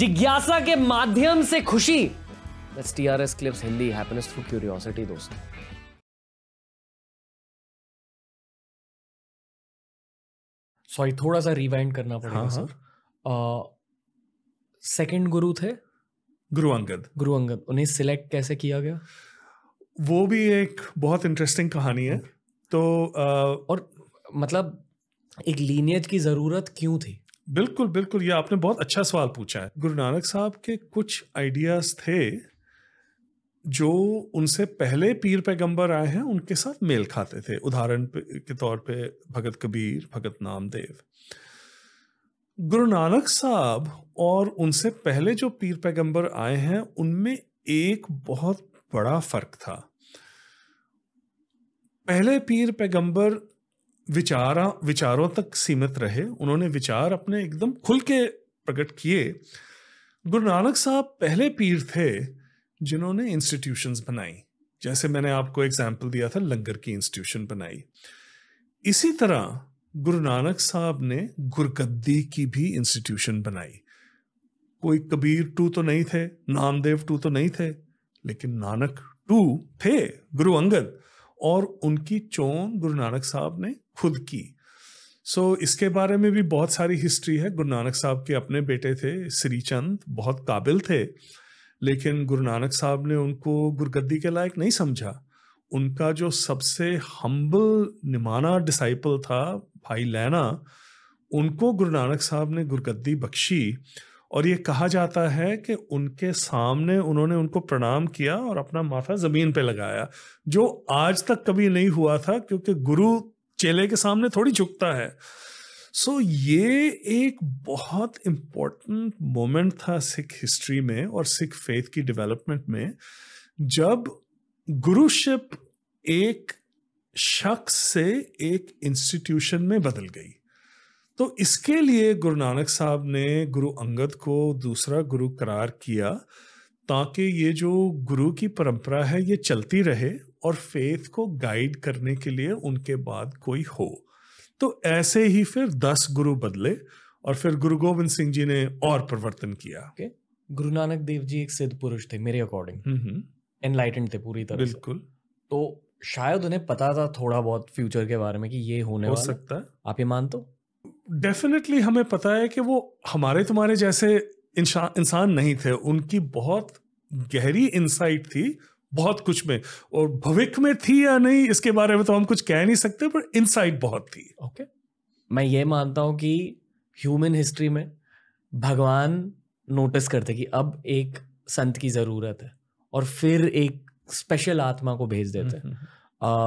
जिज्ञासा के माध्यम से खुशी That's TRS Clips Hindi Happiness Through Curiosity दोस्तों सॉरी थोड़ा सा रिवाइंड करना पड़ेगा हाँ, सर हाँ। सेकंड गुरु थे गुरु अंगद गुरु अंगद उन्हें सिलेक्ट कैसे किया गया वो भी एक बहुत इंटरेस्टिंग कहानी है तो आ, और मतलब एक लीनियज की ज़रूरत क्यों थी बिल्कुल बिल्कुल ये आपने बहुत अच्छा सवाल पूछा है गुरु नानक साहब के कुछ आइडियाज थे जो उनसे पहले पीर पैगंबर आए हैं उनके साथ मेल खाते थे उदाहरण के तौर पे भगत कबीर भगत नामदेव गुरु नानक साहब और उनसे पहले जो पीर पैगंबर आए हैं उनमें एक बहुत बड़ा फर्क था पहले पीर पैगंबर विचार विचारों तक सीमित रहे उन्होंने विचार अपने एकदम खुल के प्रकट किए गुरु नानक साहब पहले पीर थे जिन्होंने इंस्टीट्यूशंस बनाई जैसे मैंने आपको एग्जाम्पल दिया था लंगर की इंस्टीट्यूशन बनाई इसी तरह गुरु नानक साहब ने गुरगद्दी की भी इंस्टीट्यूशन बनाई कोई कबीर टू तो नहीं थे नामदेव टू तो नहीं थे लेकिन नानक टू थे गुरु अंगद और उनकी चोन गुरु नानक साहब ने खुद की सो so, इसके बारे में भी बहुत सारी हिस्ट्री है गुरु नानक साहब के अपने बेटे थे श्री चंद बहुत काबिल थे लेकिन गुरु नानक साहब ने उनको गुरगद्दी के लायक नहीं समझा उनका जो सबसे हम्बल निमाना डिसाइपल था भाई लैना उनको गुरु नानक साहब ने गुरगद्दी बख्शी और ये कहा जाता है कि उनके सामने उन्होंने उनको प्रणाम किया और अपना माथा ज़मीन पे लगाया जो आज तक कभी नहीं हुआ था क्योंकि गुरु चेले के सामने थोड़ी झुकता है सो so, ये एक बहुत इम्पोर्टेंट मोमेंट था सिख हिस्ट्री में और सिख फेथ की डेवलपमेंट में जब गुरुशिप एक शख्स से एक इंस्टीट्यूशन में बदल गई तो इसके लिए गुरु नानक साहब ने गुरु अंगद को दूसरा गुरु करार किया ताकि ये जो गुरु की परंपरा है ये चलती रहे और फेथ को गाइड करने के लिए उनके बाद कोई हो तो ऐसे ही फिर दस गुरु बदले और फिर गुरु गोविंद सिंह जी ने और परिवर्तन किया okay. गुरु नानक देव जी एक सिद्ध पुरुष थे मेरे अकॉर्डिंग हम्म, एनलाइटेंड हम्म। थे पूरी तरह बिल्कुल तो शायद उन्हें पता था थोड़ा बहुत फ्यूचर के बारे में कि ये होने हो वाला सकता है आप ये मान तो डेफिनेटली हमें पता है कि वो हमारे तुम्हारे जैसे इंसान नहीं थे उनकी बहुत गहरी इंसाइट थी बहुत कुछ में और भविष्य में थी या नहीं इसके बारे में तो हम कुछ कह नहीं सकते पर इनसाइट बहुत थी ओके मैं ये मानता हूं कि ह्यूमन हिस्ट्री में भगवान नोटिस करते कि अब एक संत की ज़रूरत है और फिर एक स्पेशल आत्मा को भेज देते हैं हम्म, हम्म,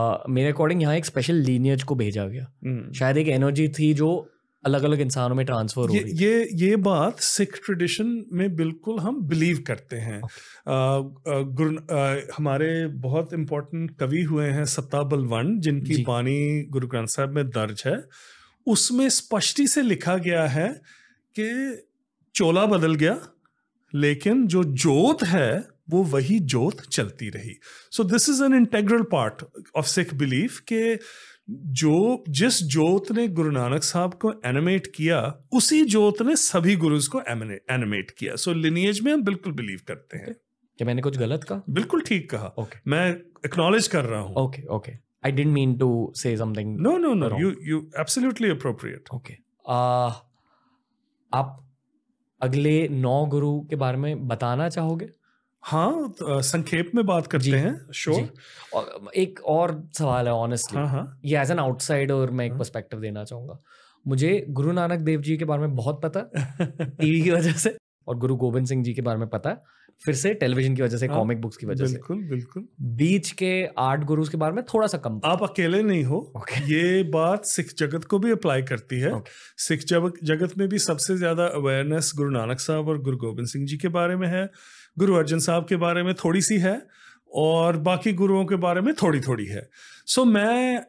हम्म। मेरे अकॉर्डिंग यहाँ एक स्पेशल लीनियज को भेजा गया शायद एक एनर्जी थी जो अलग अलग इंसानों में ट्रांसफर हो रही ये ये बात सिख ट्रेडिशन में बिल्कुल हम बिलीव करते हैं गुरु हमारे बहुत इम्पोर्टेंट कवि हुए हैं सत्ता बलवन जिनकी बाणी गुरु ग्रंथ साहब में दर्ज है उसमें स्पष्टी से लिखा गया है कि चोला बदल गया लेकिन जो जोत है वो वही जोत चलती रही so this is an integral part of Sikh belief के जो जिस जोत ने गुरु नानक साहब को एनिमेट किया उसी जोत ने सभी गुरुज को एनिमेट किया सो so, लिनियज में हम बिल्कुल बिलीव करते हैं क्या मैंने कुछ गलत कहा बिल्कुल ठीक कहा okay. मैं एक्नॉलेज कर रहा हूँ okay okay I don't mean to say something no no no you you absolutely appropriate okay आप अगले नौ गुरु के बारे में बताना चाहोगे हाँ तो संक्षेप में बात करते जी, हैं श्योर और एक और सवाल है ऑनेस्टली हाँ, हाँ. ये एज एन और मैं एक पर्सपेक्टिव हाँ। देना चाहूंगा मुझे गुरु नानक देव जी के बारे में बहुत पता टीवी की वजह से और गुरु गोविंद सिंह जी के बारे में पता फिर से टेलीविजन की वजह से कॉमिक हाँ। बुक्स की वजह से बिल्कुल बिल्कुल बीच के आर्ट गुरुज के बारे में थोड़ा सा कम आप अकेले नहीं हो okay. ये बात सिख जगत को भी अप्लाई करती है okay. सिख जगत में भी सबसे ज्यादा अवेयरनेस गुरु नानक साहब और गुरु गोविंद सिंह जी के बारे में है गुरु अर्जन साहब के बारे में थोड़ी सी है और बाकी गुरुओं के बारे में थोड़ी थोड़ी है सो so, मैं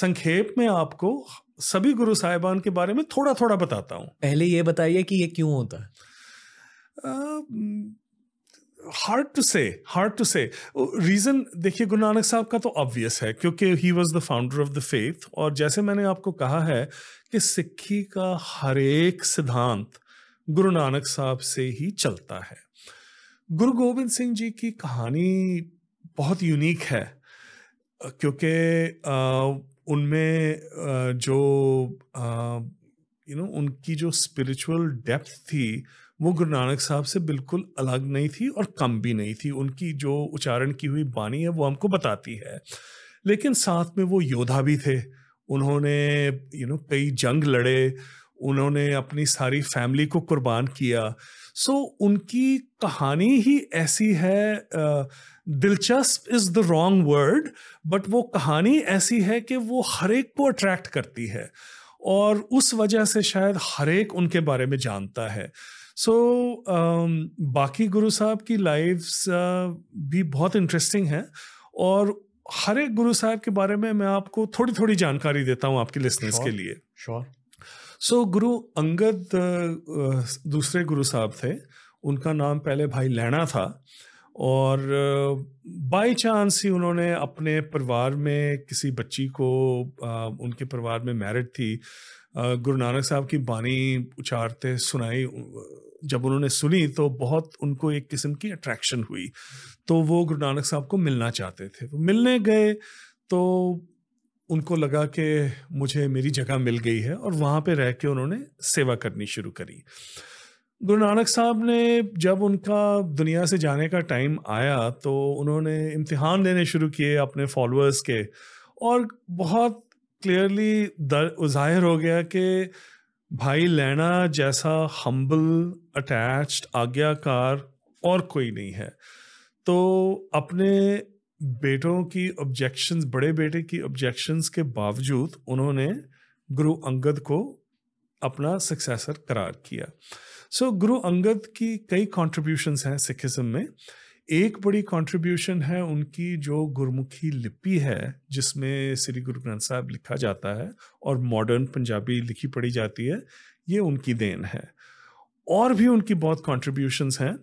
संखेप में आपको सभी गुरु साहिबान के बारे में थोड़ा थोड़ा बताता हूँ पहले ये बताइए कि ये क्यों होता है hard to say hard to say reason देखिए गुरु नानक साहब का तो ऑब्वियस है क्योंकि he was the founder of the faith और जैसे मैंने आपको कहा है कि सिक्खी का हरेक सिद्धांत गुरु नानक साहब से ही चलता है गुरु गोविंद सिंह जी की कहानी बहुत यूनिक है क्योंकि उनमें जो यू नो उनकी जो स्पिरिचुअल डेप्थ थी वो गुरु नानक साहब से बिल्कुल अलग नहीं थी और कम भी नहीं थी उनकी जो उच्चारण की हुई बाणी है वो हमको बताती है लेकिन साथ में वो योद्धा भी थे उन्होंने यू नो कई जंग लड़े उन्होंने अपनी सारी फैमिली को कुर्बान किया सो so, उनकी कहानी ही ऐसी है दिलचस्प is the wrong word but वो कहानी ऐसी है कि वो हर एक को अट्रैक्ट करती है और उस वजह से शायद हर एक उनके बारे में जानता है सो so, um, बाकी गुरु साहब की लाइव्स uh, भी बहुत इंटरेस्टिंग हैं और हर एक गुरु साहब के बारे में मैं आपको थोड़ी थोड़ी जानकारी देता हूँ आपके लिसनर्स के लिए श्योर sure. सो so, गुरु अंगद दूसरे गुरु साहब थे उनका नाम पहले भाई लैणा था और बाय चांस ही उन्होंने अपने परिवार में किसी बच्ची को उनके परिवार में मैरिड थी गुरु नानक साहब की बानी उचारते सुनाई जब उन्होंने सुनी तो बहुत उनको एक किस्म की अट्रैक्शन हुई तो वो गुरु नानक साहब को मिलना चाहते थे मिलने गए तो उनको लगा कि मुझे मेरी जगह मिल गई है और वहाँ पे रह के उन्होंने सेवा करनी शुरू करी गुरु नानक साहब ने जब उनका दुनिया से जाने का टाइम आया तो उन्होंने इम्तिहान देने शुरू किए अपने फॉलोअर्स के और बहुत क्लियरली जाहिर हो गया कि भाई लैना जैसा हम्बल अटैच्ड आज्ञाकार और कोई नहीं है तो अपने बेटों की ऑब्जेक्शंस बड़े बेटे की ऑब्जेक्शंस के बावजूद उन्होंने गुरु अंगद को अपना सक्सेसर करार किया सो so, गुरु अंगद की कई कंट्रीब्यूशंस हैं सिखिज्म में एक बड़ी कॉन्ट्रीब्यूशन है उनकी जो गुरमुखी लिपि है जिसमें श्री गुरु ग्रंथ साहब लिखा जाता है और मॉडर्न पंजाबी लिखी पढ़ी जाती है ये उनकी देन है और भी उनकी बहुत कॉन्ट्रीब्यूशन हैं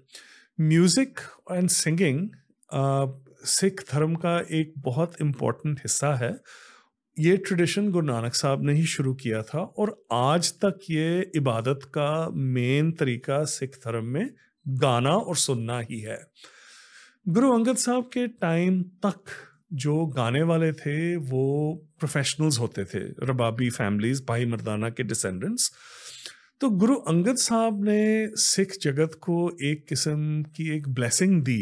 म्यूज़िक एंड सिंगिंग सिख धर्म का एक बहुत इम्पोर्टेंट हिस्सा है ये ट्रेडिशन गुरु नानक साहब ने ही शुरू किया था और आज तक ये इबादत का मेन तरीका सिख धर्म में गाना और सुनना ही है गुरु अंगद साहब के टाइम तक जो गाने वाले थे वो प्रोफेशनल्स होते थे रबाबी फैमिलीज भाई मर्दाना के डिसेंडेंट्स तो गुरु अंगद साहब ने सिख जगत को एक किस्म की एक ब्लेसिंग दी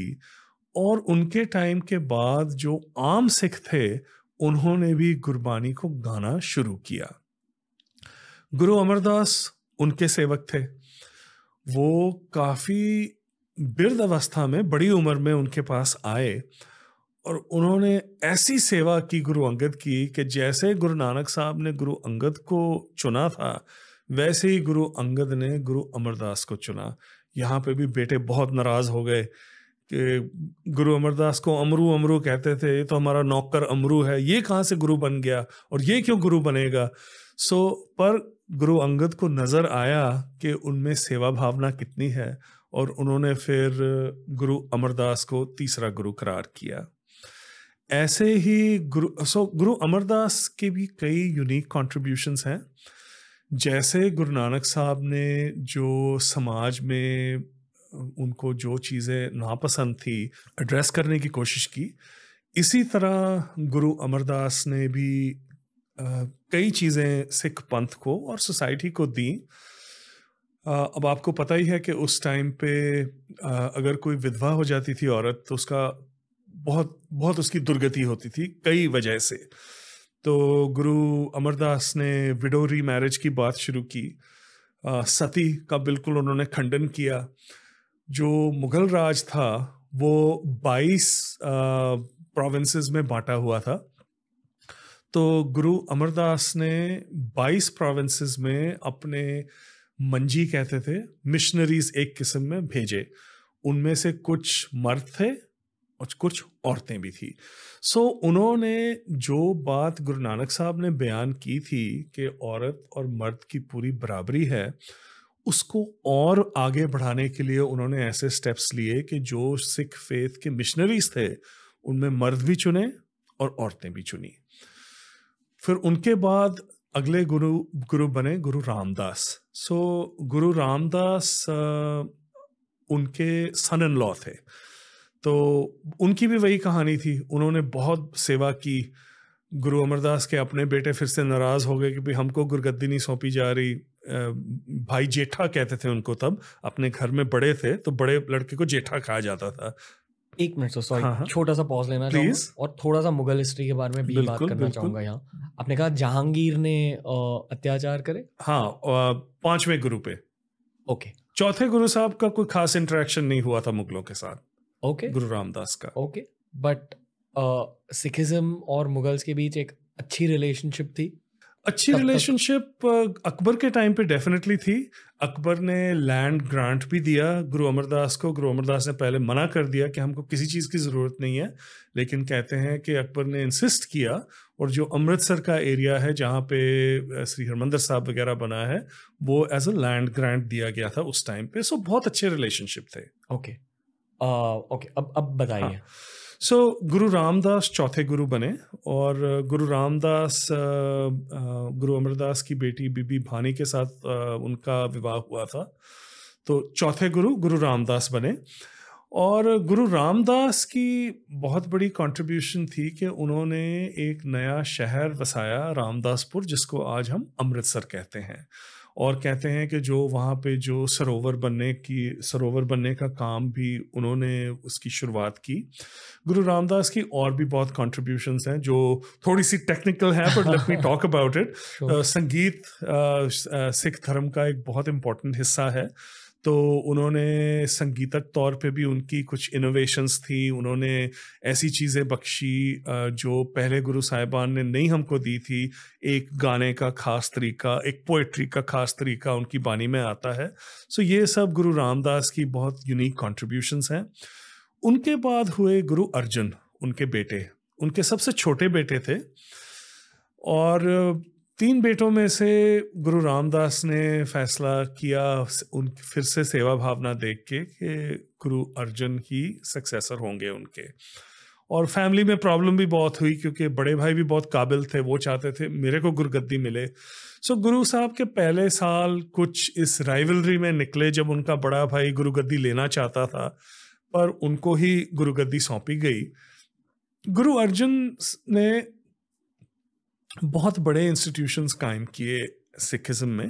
और उनके टाइम के बाद जो आम सिख थे उन्होंने भी गुरबानी को गाना शुरू किया गुरु अमरदास उनके सेवक थे वो काफ़ी बिरद अवस्था में बड़ी उम्र में उनके पास आए और उन्होंने ऐसी सेवा की गुरु अंगद की कि जैसे गुरु नानक साहब ने गुरु अंगद को चुना था वैसे ही गुरु अंगद ने गुरु अमरदास को चुना यहाँ पे भी बेटे बहुत नाराज़ हो गए कि गुरु अमरदास को अमरू अमरू कहते थे ये तो हमारा नौकर अमरू है ये कहाँ से गुरु बन गया और ये क्यों गुरु बनेगा सो पर गुरु अंगद को नज़र आया कि उनमें सेवा भावना कितनी है और उन्होंने फिर गुरु अमरदास को तीसरा गुरु करार किया ऐसे ही गुरु सो गुरु अमरदास के भी कई यूनिक कॉन्ट्रीब्यूशन हैं जैसे गुरु नानक साहब ने जो समाज में उनको जो चीज़ें नापसंद थी एड्रेस करने की कोशिश की इसी तरह गुरु अमरदास ने भी कई चीज़ें सिख पंथ को और सोसाइटी को दी अब आपको पता ही है कि उस टाइम पे अगर कोई विधवा हो जाती थी औरत तो उसका बहुत बहुत उसकी दुर्गति होती थी कई वजह से तो गुरु अमरदास ने विडो री मैरिज की बात शुरू की सती का बिल्कुल उन्होंने खंडन किया जो मुगल राज था वो 22 प्रोविंसेस में बांटा हुआ था तो गुरु अमरदास ने 22 प्रोविंसेस में अपने मंजी कहते थे मिशनरीज एक किस्म में भेजे उनमें से कुछ मर्द थे और कुछ औरतें भी थी सो so, उन्होंने जो बात गुरु नानक साहब ने बयान की थी कि औरत और मर्द की पूरी बराबरी है उसको और आगे बढ़ाने के लिए उन्होंने ऐसे स्टेप्स लिए कि जो सिख फेथ के मिशनरीज थे उनमें मर्द भी चुने और औरतें भी चुनी फिर उनके बाद अगले गुरु गुरु बने गुरु रामदास सो गुरु रामदास उनके सन इन लॉ थे तो उनकी भी वही कहानी थी उन्होंने बहुत सेवा की गुरु अमरदास के अपने बेटे फिर से नाराज़ हो गए कि भाई हमको गुरगद्दी नहीं सौंपी जा रही भाई जेठा कहते थे उनको तब अपने घर में बड़े थे तो बड़े लड़के को जेठा कहा जाता था एक मिनट सॉरी छोटा सा पॉज लेना प्लीज और थोड़ा सा मुगल हिस्ट्री के बारे में भी बात करना चाहूंगा यहाँ आपने कहा जहांगीर ने अत्याचार करे हाँ पांचवें गुरु पे ओके चौथे गुरु साहब का कोई खास इंटरेक्शन नहीं हुआ था मुगलों के साथ ओके गुरु रामदास का ओके बट सिखिज्म और मुगल्स के बीच एक अच्छी रिलेशनशिप थी अच्छी रिलेशनशिप uh, अकबर के टाइम पे डेफिनेटली थी अकबर ने लैंड ग्रांट भी दिया गुरु अमरदास को गुरु अमरदास ने पहले मना कर दिया कि हमको किसी चीज़ की ज़रूरत नहीं है लेकिन कहते हैं कि अकबर ने इंसिस्ट किया और जो अमृतसर का एरिया है जहाँ पे uh, श्री हरमंदर साहब वगैरह बना है वो एज अ लैंड ग्रांट दिया गया था उस टाइम पे सो बहुत अच्छे रिलेशनशिप थे okay okay. Okay uh, okay. अब अब बताइए हाँ. सो so, गुरु रामदास चौथे गुरु बने और गुरु रामदास गुरु अमरदास की बेटी बीबी भानी के साथ उनका विवाह हुआ था तो चौथे गुरु गुरु रामदास बने और गुरु रामदास की बहुत बड़ी कंट्रीब्यूशन थी कि उन्होंने एक नया शहर बसाया रामदासपुर जिसको आज हम अमृतसर कहते हैं और कहते हैं कि जो वहाँ पे जो सरोवर बनने की सरोवर बनने का काम भी उन्होंने उसकी शुरुआत की गुरु रामदास की और भी बहुत कॉन्ट्रीब्यूशन हैं जो थोड़ी सी टेक्निकल है but let me talk about it संगीत uh, सिख धर्म का एक बहुत इम्पोर्टेंट हिस्सा है तो उन्होंने संगीतक तौर पे भी उनकी कुछ इनोवेशंस थी उन्होंने ऐसी चीज़ें बख्शी जो पहले गुरु साहिबान ने नहीं हमको दी थी एक गाने का खास तरीका एक पोइट्री का खास तरीका उनकी बानी में आता है सो ये सब गुरु रामदास की बहुत यूनिक कॉन्ट्रीब्यूशंस हैं उनके बाद हुए गुरु अर्जुन उनके बेटे उनके सबसे छोटे बेटे थे और तीन बेटों में से गुरु रामदास ने फैसला किया उन फिर से सेवा भावना देख के कि गुरु अर्जुन ही सक्सेसर होंगे उनके और फैमिली में प्रॉब्लम भी बहुत हुई क्योंकि बड़े भाई भी बहुत काबिल थे वो चाहते थे मेरे को गुरुगद्दी मिले सो गुरु साहब के पहले साल कुछ इस राइवलरी में निकले जब उनका बड़ा भाई गुरुगद्दी लेना चाहता था पर उनको ही गुरुगद्दी सौंपी गई गुरु अर्जुन ने बहुत बड़े इंस्टीट्यूशंस कायम किए सिखिज़म में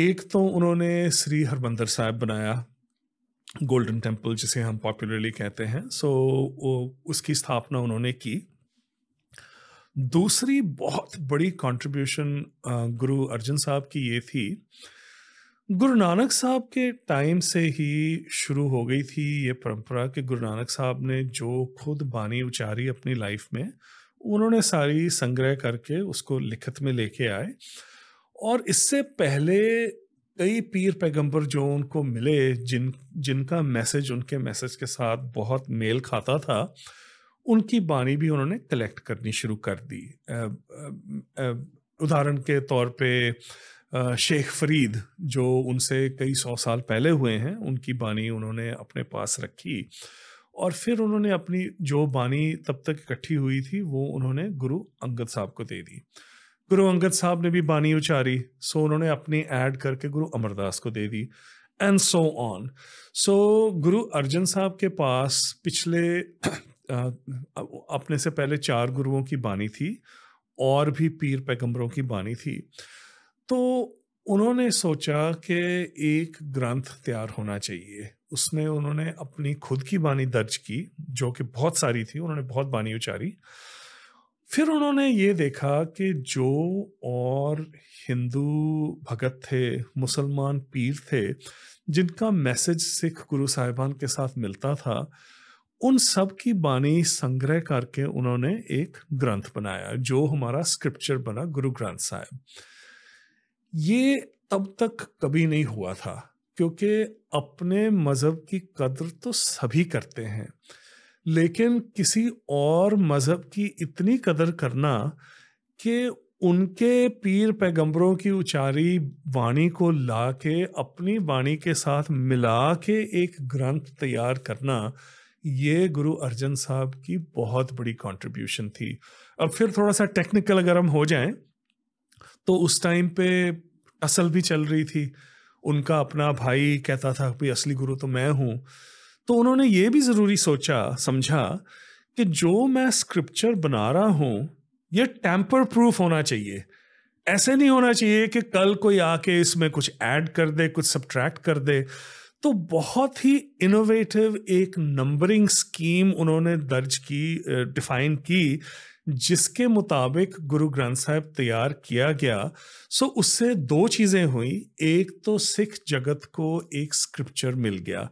एक तो उन्होंने श्री हरिमंदर साहब बनाया गोल्डन टेम्पल जिसे हम पॉपुलरली कहते हैं सो so, उसकी स्थापना उन्होंने की दूसरी बहुत बड़ी कंट्रीब्यूशन गुरु अर्जन साहब की ये थी गुरु नानक साहब के टाइम से ही शुरू हो गई थी ये परंपरा कि गुरु नानक साहब ने जो खुद बानी उचारी अपनी लाइफ में उन्होंने सारी संग्रह करके उसको लिखित में लेके आए और इससे पहले कई पीर पैगंबर जो उनको मिले जिन जिनका मैसेज उनके मैसेज के साथ बहुत मेल खाता था उनकी बाणी भी उन्होंने कलेक्ट करनी शुरू कर दी उदाहरण के तौर पे शेख फरीद जो उनसे कई सौ साल पहले हुए हैं उनकी बाणी उन्होंने अपने पास रखी और फिर उन्होंने अपनी जो बानी तब तक इकट्ठी हुई थी वो उन्होंने गुरु अंगद साहब को दे दी गुरु अंगद साहब ने भी बानी उचारी सो उन्होंने अपनी ऐड करके गुरु अमरदास को दे दी एंड सो ऑन सो गुरु अर्जन साहब के पास पिछले अपने से पहले चार गुरुओं की बानी थी और भी पीर पैगंबरों की बानी थी तो उन्होंने सोचा कि एक ग्रंथ तैयार होना चाहिए उसमें उन्होंने अपनी खुद की बाणी दर्ज की जो कि बहुत सारी थी उन्होंने बहुत बाणी उचारी फिर उन्होंने ये देखा कि जो और हिंदू भगत थे मुसलमान पीर थे जिनका मैसेज सिख गुरु साहिबान के साथ मिलता था उन सब की बाणी संग्रह करके उन्होंने एक ग्रंथ बनाया जो हमारा स्क्रिप्चर बना गुरु ग्रंथ साहिब ये तब तक कभी नहीं हुआ था क्योंकि अपने मज़हब की कदर तो सभी करते हैं लेकिन किसी और मज़हब की इतनी कदर करना कि उनके पीर पैगंबरों की उचारी वाणी को ला के अपनी वाणी के साथ मिला के एक ग्रंथ तैयार करना ये गुरु अर्जन साहब की बहुत बड़ी कंट्रीब्यूशन थी अब फिर थोड़ा सा टेक्निकल अगर हम हो जाएं तो उस टाइम पे असल भी चल रही थी उनका अपना भाई कहता था भाई असली गुरु तो मैं हूँ तो उन्होंने ये भी ज़रूरी सोचा समझा कि जो मैं स्क्रिप्चर बना रहा हूँ ये टैम्पर प्रूफ होना चाहिए ऐसे नहीं होना चाहिए कि कल कोई आके इसमें कुछ ऐड कर दे कुछ सब्ट्रैक्ट कर दे तो बहुत ही इनोवेटिव एक नंबरिंग स्कीम उन्होंने दर्ज की डिफाइन की जिसके मुताबिक गुरु ग्रंथ साहब तैयार किया गया सो उससे दो चीज़ें हुई एक तो सिख जगत को एक स्क्रिप्चर मिल गया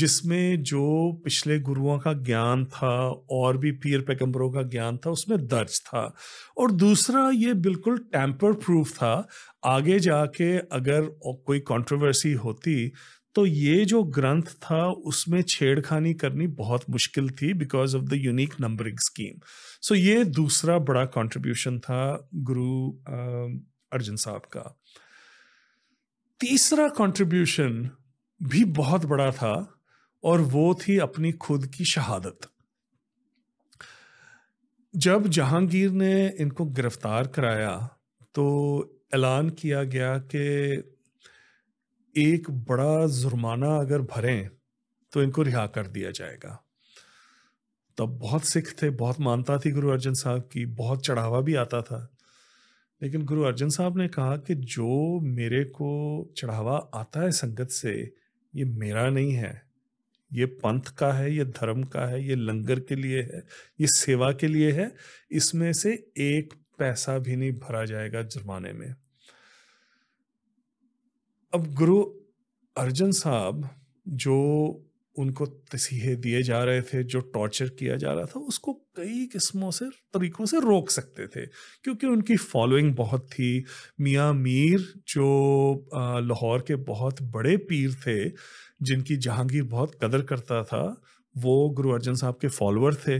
जिसमें जो पिछले गुरुओं का ज्ञान था और भी पीर पैगंबरों का ज्ञान था उसमें दर्ज था और दूसरा ये बिल्कुल टैंपर प्रूफ था आगे जाके अगर कोई कंट्रोवर्सी होती तो ये जो ग्रंथ था उसमें छेड़खानी करनी बहुत मुश्किल थी because of the unique numbering scheme so ये दूसरा बड़ा कंट्रीब्यूशन था गुरु अर्जुन साहब का तीसरा कंट्रीब्यूशन भी बहुत बड़ा था और वो थी अपनी खुद की शहादत जब जहांगीर ने इनको गिरफ्तार कराया तो ऐलान किया गया कि एक बड़ा जुर्माना अगर भरें तो इनको रिहा कर दिया जाएगा तब बहुत सिख थे बहुत मानता थी गुरु अर्जन साहब की बहुत चढ़ावा भी आता था लेकिन गुरु अर्जन साहब ने कहा कि जो मेरे को चढ़ावा आता है संगत से ये मेरा नहीं है ये पंथ का है ये धर्म का है ये लंगर के लिए है ये सेवा के लिए है इसमें से एक पैसा भी नहीं भरा जाएगा जुर्माने में अब गुरु अर्जन साहब जो उनको तसीहे दिए जा रहे थे जो टॉर्चर किया जा रहा था उसको कई किस्मों से तरीकों से रोक सकते थे क्योंकि उनकी फॉलोइंग बहुत थी मियाँ मीर जो लाहौर के बहुत बड़े पीर थे जिनकी जहांगीर बहुत कदर करता था वो गुरु अर्जन साहब के फॉलोअर थे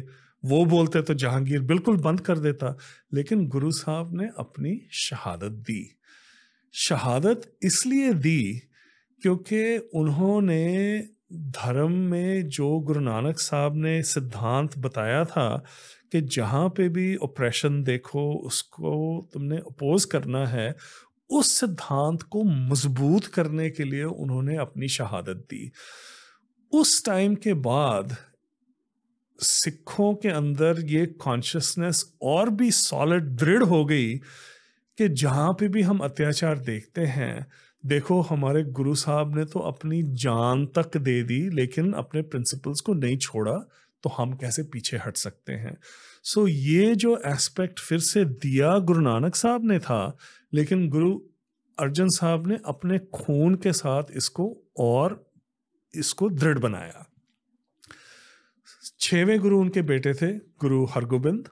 वो बोलते तो जहांगीर बिल्कुल बंद कर देता लेकिन गुरु साहब ने अपनी शहादत दी शहादत इसलिए दी क्योंकि उन्होंने धर्म में जो गुरु नानक साहब ने सिद्धांत बताया था कि जहाँ पे भी ऑपरेशन देखो उसको तुमने अपोज करना है उस सिद्धांत को मजबूत करने के लिए उन्होंने अपनी शहादत दी उस टाइम के बाद सिखों के अंदर ये कॉन्शियसनेस और भी सॉलिड दृढ़ हो गई कि जहाँ पे भी हम अत्याचार देखते हैं देखो हमारे गुरु साहब ने तो अपनी जान तक दे दी लेकिन अपने प्रिंसिपल्स को नहीं छोड़ा तो हम कैसे पीछे हट सकते हैं सो so, ये जो एस्पेक्ट फिर से दिया गुरु नानक साहब ने था लेकिन गुरु अर्जन साहब ने अपने खून के साथ इसको और इसको दृढ़ बनाया छवें गुरु उनके बेटे थे गुरु हरगोबिंद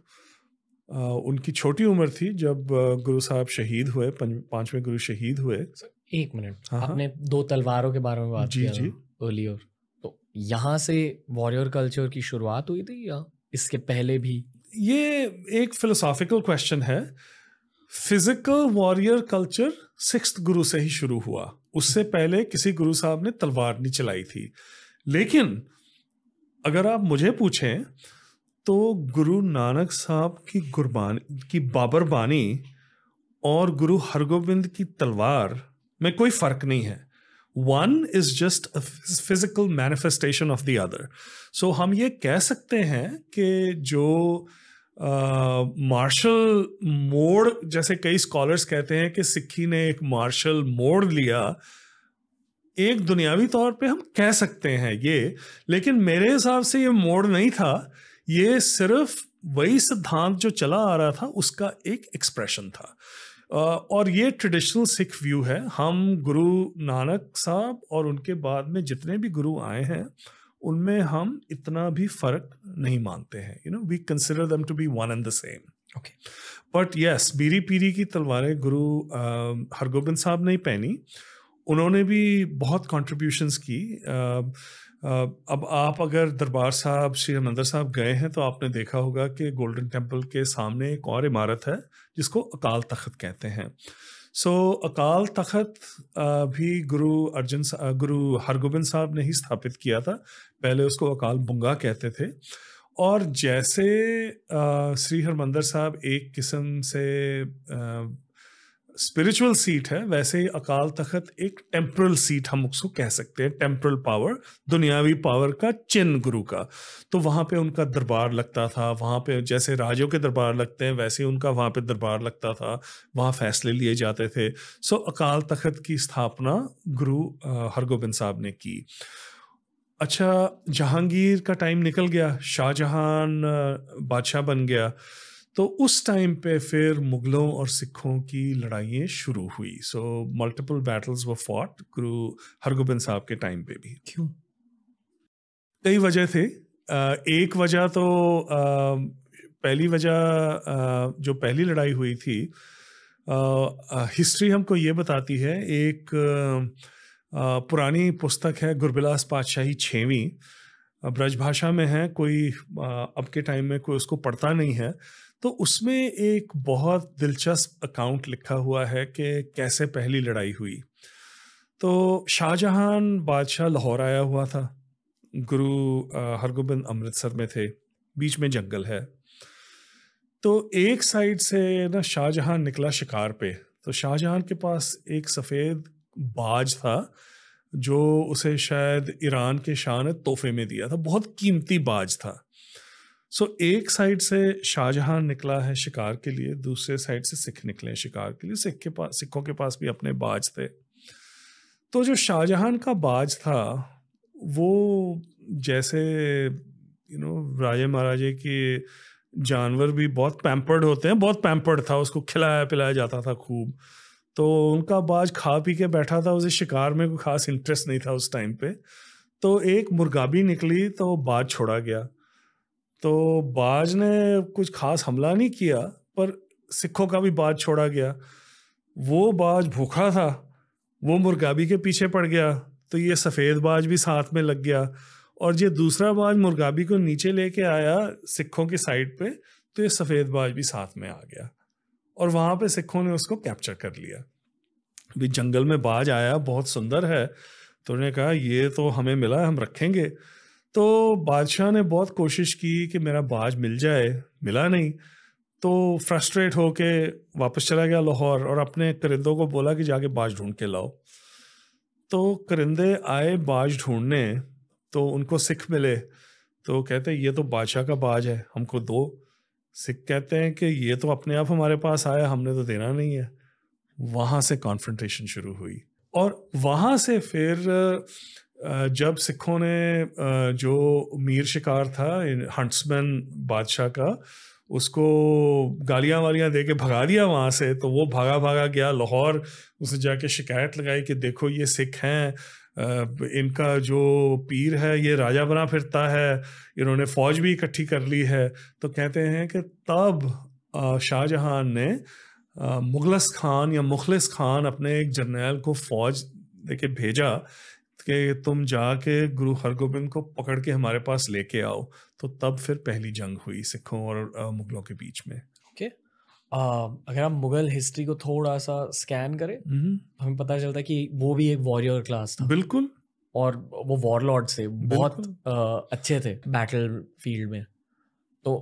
उनकी छोटी उम्र थी जब गुरु साहब शहीद हुए पांचवें गुरु शहीद हुए एक मिनट हाँ, हाँ। आपने दो तलवारों के बारे में बात जी जी अर्लियर तो यहाँ से वॉरियर कल्चर की शुरुआत हुई थी या इसके पहले भी ये एक फिलोसॉफिकल क्वेश्चन है physical warrior culture six Guru से ही शुरू हुआ उससे पहले किसी गुरु साहब ने तलवार नहीं चलाई थी लेकिन अगर आप मुझे पूछें तो गुरु नानक साहब की गुरबानी की बाबर बानी और गुरु हरगोबिंद की तलवार में कोई फर्क नहीं है one is just physical manifestation of the other so हम ये कह सकते हैं कि जो मार्शल मोड़ जैसे कई स्कॉलर्स कहते हैं कि सिक्खी ने एक मार्शल मोड़ लिया एक दुनियावी तौर पे हम कह सकते हैं ये लेकिन मेरे हिसाब से ये मोड़ नहीं था ये सिर्फ वही सिद्धांत जो चला आ रहा था उसका एक एक्सप्रेशन था और ये ट्रेडिशनल सिख व्यू है हम गुरु नानक साहब और उनके बाद में जितने भी गुरु आए हैं उनमें हम इतना भी फर्क नहीं मानते हैं you know we consider them to be one and the same okay but yes बीरी पीरी की तलवारें गुरु हरगोबिंद साहब ने पहनी उन्होंने भी बहुत कॉन्ट्रीब्यूशंस की uh, अब आप अगर दरबार साहब श्री हरिमंदर साहब गए हैं तो आपने देखा होगा कि गोल्डन टेम्पल के सामने एक और इमारत है जिसको अकाल तख्त कहते हैं सो so, अकाल तख्त भी गुरु अर्जन गुरु हरगोबिंद साहब ने ही स्थापित किया था पहले उसको अकाल बुंगा कहते थे और जैसे श्री हरमंदर साहब एक किस्म से स्पिरिचुअल सीट है वैसे ही अकाल तखत एक टेम्परल सीट हम उसको कह सकते हैं टेम्परल पावर दुनियावी पावर का चिन्ह गुरु का तो वहाँ पे उनका दरबार लगता था वहाँ पे जैसे राजों के दरबार लगते हैं वैसे ही उनका वहाँ पे दरबार लगता था वहाँ फैसले लिए जाते थे सो अकाल तखत की स्थापना गुरु हरगोबिंद साहब ने की अच्छा जहांगीर का टाइम निकल गया शाहजहां बादशाह बन गया तो उस टाइम पे फिर मुगलों और सिखों की लड़ाइयाँ शुरू हुई so multiple battles we fought Guru Hargobind साहब के टाइम पे भी क्यों कई वजह थे एक वजह तो पहली वजह जो पहली लड़ाई हुई थी हिस्ट्री हमको ये बताती है एक पुरानी पुस्तक है गुरबिलास पातशाही छवीं ब्रजभाषा में है कोई अब के टाइम में कोई उसको पढ़ता नहीं है तो उसमें एक बहुत दिलचस्प अकाउंट लिखा हुआ है कि कैसे पहली लड़ाई हुई तो शाहजहां बादशाह लाहौर आया हुआ था गुरु हरगोबिंद अमृतसर में थे बीच में जंगल है तो एक साइड से ना शाहजहां निकला शिकार पे तो शाहजहां के पास एक सफ़ेद बाज था जो उसे शायद ईरान के शाह ने तोहफे में दिया था बहुत कीमती बाज था सो so, एक साइड से शाहजहां निकला है शिकार के लिए दूसरे साइड से सिख निकले हैं शिकार के लिए सिख के पास सिखों के पास भी अपने बाज थे तो जो शाहजहां का बाज था वो जैसे यू नो राजे महाराजे के जानवर भी बहुत पैम्पर्ड होते हैं बहुत पैम्पर्ड था उसको खिलाया पिलाया जाता था खूब तो उनका बाज खा पी के बैठा था उसे शिकार में कोई खास इंटरेस्ट नहीं था उस टाइम पे तो एक मुर्गाबी निकली तो बाज छोड़ा गया तो बाज ने कुछ खास हमला नहीं किया पर सिखों का भी बाज छोड़ा गया वो बाज भूखा था वो मुर्गाबी के पीछे पड़ गया तो ये सफ़ेद बाज भी साथ में लग गया और ये दूसरा बाज मुर्गाबी को नीचे लेके आया सिखों की साइड पे तो ये सफ़ेद बाज भी साथ में आ गया और वहाँ पे सिखों ने उसको कैप्चर कर लिया अभी जंगल में बाज आया बहुत सुंदर है तो उन्होंने कहा ये तो हमें मिला हम रखेंगे तो बादशाह ने बहुत कोशिश की कि मेरा बाज मिल जाए मिला नहीं तो फ्रस्ट्रेट होके वापस चला गया लाहौर और अपने करिंदों को बोला कि जाके बाज ढूंढ के लाओ तो करिंदे आए बाज ढूंढने तो उनको सिख मिले तो कहते ये तो बादशाह का बाज है हमको दो सिख कहते हैं कि ये तो अपने आप हमारे पास आया हमने तो देना नहीं है वहाँ से कॉन्फ्रेंटेशन शुरू हुई और वहाँ से फिर जब सिखों ने जो मीर शिकार था हंट्समैन बादशाह का उसको गालियाँ वालियाँ दे के भगा दिया वहाँ से तो वो भागा भागा गया लाहौर उसने जाके शिकायत लगाई कि देखो ये सिख हैं इनका जो पीर है ये राजा बना फिरता है इन्होंने फौज भी इकट्ठी कर ली है तो कहते हैं कि तब शाहजहां ने मुगलस खान या मुखलिस खान अपने एक जर्नैल को फौज देके भेजा कि तुम जाके गुरु हरगोबिंद को पकड़ के हमारे पास लेके आओ तो तब फिर पहली जंग हुई सिखों और मुगलों के बीच में ओके okay. अगर हम मुगल हिस्ट्री को थोड़ा सा स्कैन करें हम्म। हमें पता चलता है कि वो भी एक वॉरियर क्लास था बिल्कुल और वो वॉरलॉर्ड से बहुत आ, अच्छे थे बैटल फील्ड में तो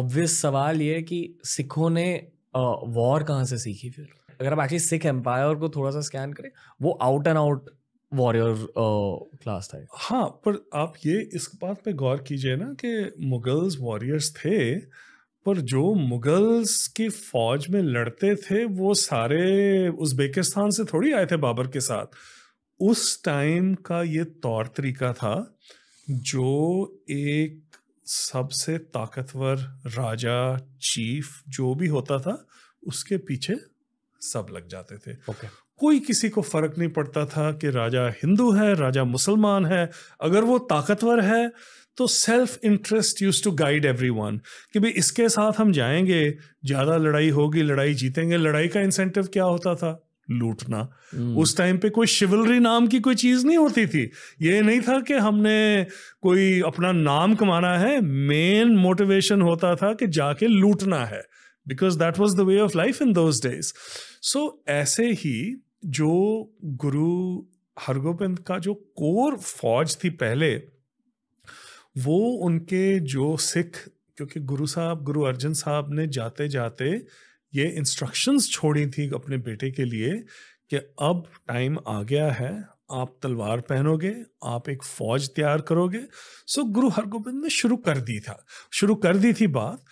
ऑब्वियस सवाल ये है कि सिखों ने वॉर कहाँ से सीखी फिर अगर आप एक्चुअली सिख एम्पायर को थोड़ा सा स्कैन करें वो out and out warrior class था हाँ पर आप ये इस बात पे गौर कीजिए ना कि मुगल्स वॉरियर्स थे पर जो मुगल्स की फौज में लड़ते थे वो सारे उज्बेकिस्तान से थोड़ी आए थे बाबर के साथ उस टाइम का ये तौर तरीका था जो एक सबसे ताकतवर राजा चीफ जो भी होता था उसके पीछे सब लग जाते थे okay. कोई किसी को फर्क नहीं पड़ता था कि राजा हिंदू है राजा मुसलमान है अगर वो ताकतवर है तो self interest use to guide everyone कि भाई इसके साथ हम जाएंगे ज़्यादा लड़ाई होगी लड़ाई जीतेंगे लड़ाई का इंसेंटिव क्या होता था लूटना hmm. उस टाइम पे कोई शिवलरी नाम की कोई चीज़ नहीं होती थी ये नहीं था कि हमने कोई अपना नाम कमाना है मेन मोटिवेशन होता था कि जाके लूटना है because that was the way of life in those days so ऐसे ही जो गुरु हरगोबिंद का जो कोर फौज थी पहले वो उनके जो सिख क्योंकि गुरु साहब गुरु अर्जन साहब ने जाते जाते ये इंस्ट्रक्शंस छोड़ी थी अपने बेटे के लिए कि अब टाइम आ गया है आप तलवार पहनोगे आप एक फौज तैयार करोगे सो गुरु हरगोबिंद ने शुरू कर दी था शुरू कर दी थी बात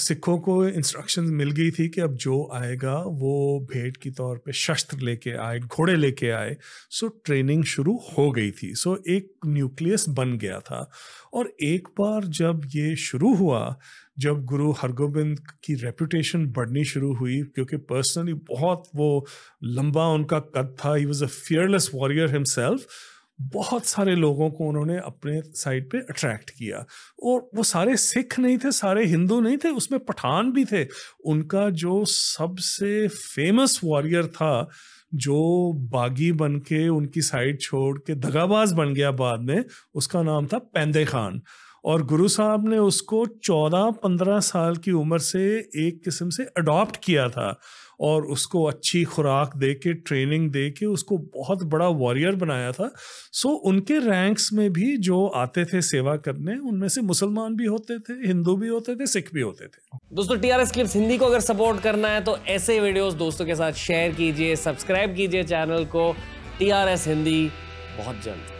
सिखों को इंस्ट्रक्शन मिल गई थी कि अब जो आएगा वो भेंट के तौर पे शस्त्र लेके आए घोड़े लेके आए सो ट्रेनिंग शुरू हो गई थी सो एक न्यूक्लियस बन गया था और एक बार जब ये शुरू हुआ जब गुरु हरगोबिंद की रेपुटेशन बढ़नी शुरू हुई क्योंकि पर्सनली बहुत वो लंबा उनका कद था he was a fearless warrior himself बहुत सारे लोगों को उन्होंने अपने साइड पे अट्रैक्ट किया और वो सारे सिख नहीं थे सारे हिंदू नहीं थे उसमें पठान भी थे उनका जो सबसे फेमस वॉरियर था जो बागी बन के उनकी साइड छोड़ के दगाबाज बन गया बाद में उसका नाम था पैंदे खान और गुरु साहब ने उसको 14-15 साल की उम्र से एक किस्म से अडॉप्ट किया था और उसको अच्छी खुराक दे के ट्रेनिंग दे के उसको बहुत बड़ा वॉरियर बनाया था सो उनके रैंक्स में भी जो आते थे सेवा करने उनमें से मुसलमान भी होते थे हिंदू भी होते थे सिख भी होते थे दोस्तों T R S clips Hindi को अगर सपोर्ट करना है तो ऐसे वीडियोस दोस्तों के साथ शेयर कीजिए सब्सक्राइब कीजिए चैनल को टी आर एस हिंदी बहुत जल्द